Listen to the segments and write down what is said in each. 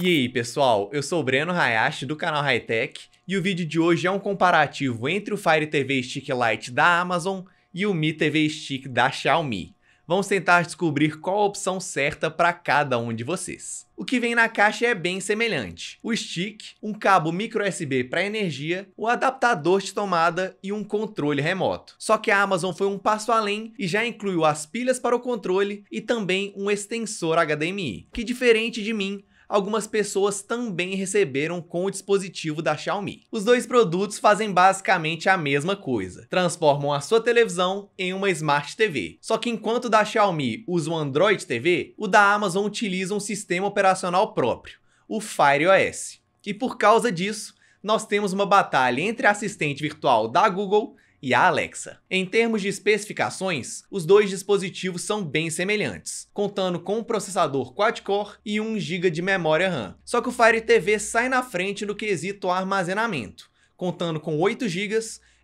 E aí pessoal, eu sou o Breno Hayashi do canal Hightech e o vídeo de hoje é um comparativo entre o Fire TV Stick Lite da Amazon e o Mi TV Stick da Xiaomi. Vamos tentar descobrir qual a opção certa para cada um de vocês. O que vem na caixa é bem semelhante. O stick, um cabo micro USB para energia, o adaptador de tomada e um controle remoto. Só que a Amazon foi um passo além e já incluiu as pilhas para o controle e também um extensor HDMI, que diferente de mim, algumas pessoas também receberam com o dispositivo da Xiaomi. Os dois produtos fazem basicamente a mesma coisa, transformam a sua televisão em uma Smart TV. Só que enquanto o da Xiaomi usa o Android TV, o da Amazon utiliza um sistema operacional próprio, o Fire OS. E por causa disso, nós temos uma batalha entre a assistente virtual da Google e a Alexa. Em termos de especificações, os dois dispositivos são bem semelhantes, contando com um processador quad-core e 1 GB de memória RAM. Só que o Fire TV sai na frente no quesito armazenamento, contando com 8 GB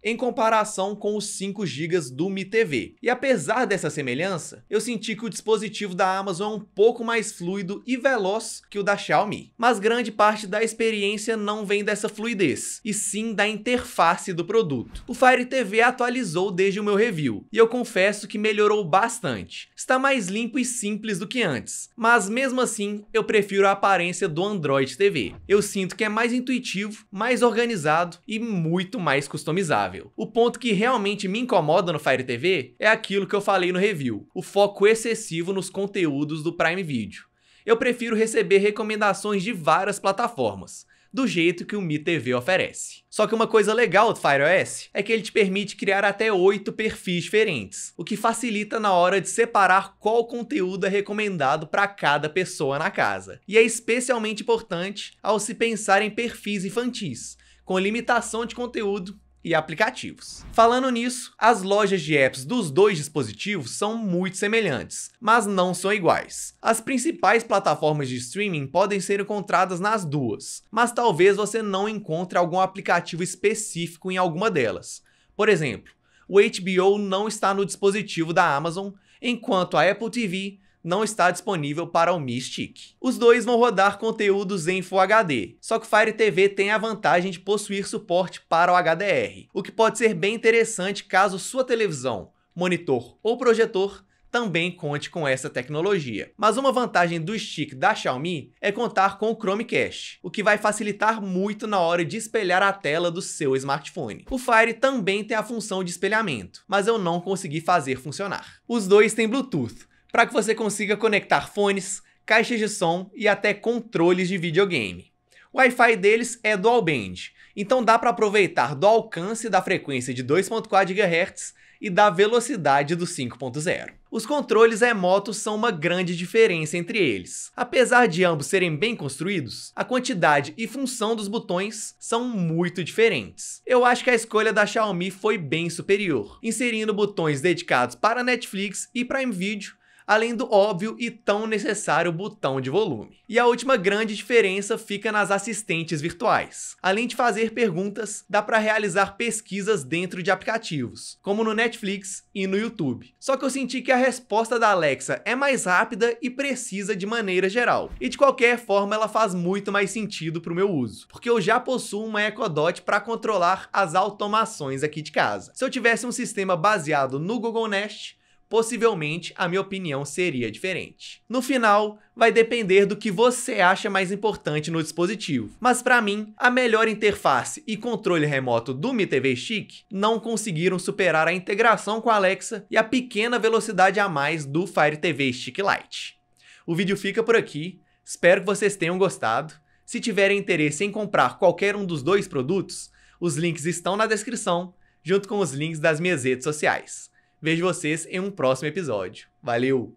em comparação com os 5 GB do Mi TV. E apesar dessa semelhança, eu senti que o dispositivo da Amazon é um pouco mais fluido e veloz que o da Xiaomi. Mas grande parte da experiência não vem dessa fluidez, e sim da interface do produto. O Fire TV atualizou desde o meu review, e eu confesso que melhorou bastante. Está mais limpo e simples do que antes, mas mesmo assim eu prefiro a aparência do Android TV. Eu sinto que é mais intuitivo, mais organizado e muito mais customizável. O ponto que realmente me incomoda no Fire TV é aquilo que eu falei no review, o foco excessivo nos conteúdos do Prime Video. Eu prefiro receber recomendações de várias plataformas, do jeito que o Mi TV oferece. Só que uma coisa legal do Fire OS é que ele te permite criar até oito perfis diferentes, o que facilita na hora de separar qual conteúdo é recomendado para cada pessoa na casa. E é especialmente importante ao se pensar em perfis infantis, com limitação de conteúdo e aplicativos. Falando nisso, as lojas de apps dos dois dispositivos são muito semelhantes, mas não são iguais. As principais plataformas de streaming podem ser encontradas nas duas, mas talvez você não encontre algum aplicativo específico em alguma delas. Por exemplo, o HBO não está no dispositivo da Amazon, enquanto a Apple TV não está disponível para o Mi Stick. Os dois vão rodar conteúdos em Full HD, só que o Fire TV tem a vantagem de possuir suporte para o HDR, o que pode ser bem interessante caso sua televisão, monitor ou projetor também conte com essa tecnologia. Mas uma vantagem do stick da Xiaomi é contar com o Chromecast, o que vai facilitar muito na hora de espelhar a tela do seu smartphone. O Fire também tem a função de espelhamento, mas eu não consegui fazer funcionar. Os dois têm Bluetooth, para que você consiga conectar fones, caixas de som e até controles de videogame. O Wi-Fi deles é dual band, então dá para aproveitar do alcance da frequência de 2.4 GHz e da velocidade do 5.0. Os controles remotos são uma grande diferença entre eles. Apesar de ambos serem bem construídos, a quantidade e função dos botões são muito diferentes. Eu acho que a escolha da Xiaomi foi bem superior, inserindo botões dedicados para Netflix e Prime Video além do óbvio e tão necessário botão de volume. E a última grande diferença fica nas assistentes virtuais. Além de fazer perguntas, dá para realizar pesquisas dentro de aplicativos, como no Netflix e no YouTube. Só que eu senti que a resposta da Alexa é mais rápida e precisa de maneira geral. E de qualquer forma, ela faz muito mais sentido para o meu uso, porque eu já possuo uma Echo Dot para controlar as automações aqui de casa. Se eu tivesse um sistema baseado no Google Nest, possivelmente a minha opinião seria diferente. No final, vai depender do que você acha mais importante no dispositivo. Mas para mim, a melhor interface e controle remoto do Mi TV Stick não conseguiram superar a integração com a Alexa e a pequena velocidade a mais do Fire TV Stick Lite. O vídeo fica por aqui, espero que vocês tenham gostado. Se tiverem interesse em comprar qualquer um dos dois produtos, os links estão na descrição, junto com os links das minhas redes sociais. Vejo vocês em um próximo episódio. Valeu!